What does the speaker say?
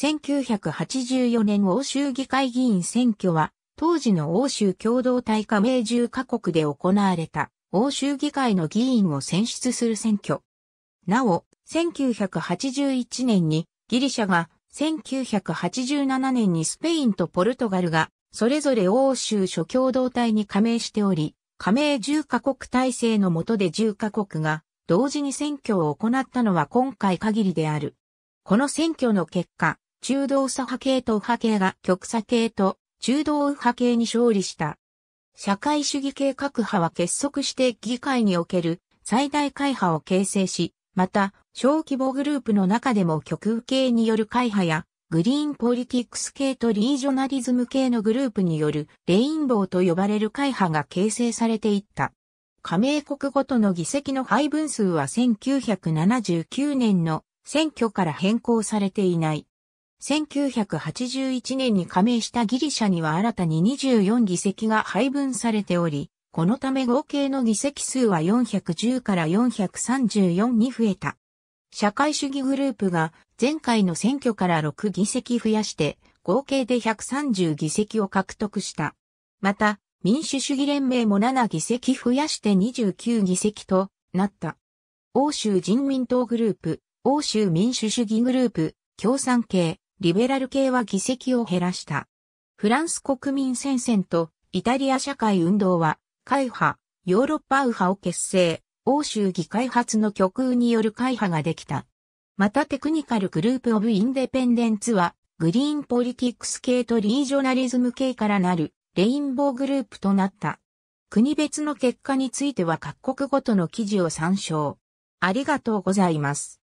1984年欧州議会議員選挙は、当時の欧州共同体加盟10カ国で行われた、欧州議会の議員を選出する選挙。なお、1981年にギリシャが、1987年にスペインとポルトガルが、それぞれ欧州諸共同体に加盟しており、加盟10カ国体制の下で10カ国が、同時に選挙を行ったのは今回限りである。この選挙の結果、中道左派系と右派系が極左系と中道右派系に勝利した。社会主義系各派は結束して議会における最大会派を形成し、また、小規模グループの中でも極右系による会派や、グリーンポリティックス系とリージョナリズム系のグループによるレインボーと呼ばれる会派が形成されていった。加盟国ごとの議席の配分数は1979年の選挙から変更されていない。1981年に加盟したギリシャには新たに24議席が配分されており、このため合計の議席数は410から434に増えた。社会主義グループが前回の選挙から6議席増やして合計で130議席を獲得した。また、民主主義連盟も7議席増やして29議席となった。欧州人民党グループ、欧州民主主義グループ、共産系、リベラル系は議席を減らした。フランス国民戦線とイタリア社会運動は、会派、ヨーロッパ右派を結成、欧州議会発の極右による会派ができた。またテクニカルグループオブインデペンデンツは、グリーンポリティクス系とリージョナリズム系からなるレインボーグループとなった。国別の結果については各国ごとの記事を参照。ありがとうございます。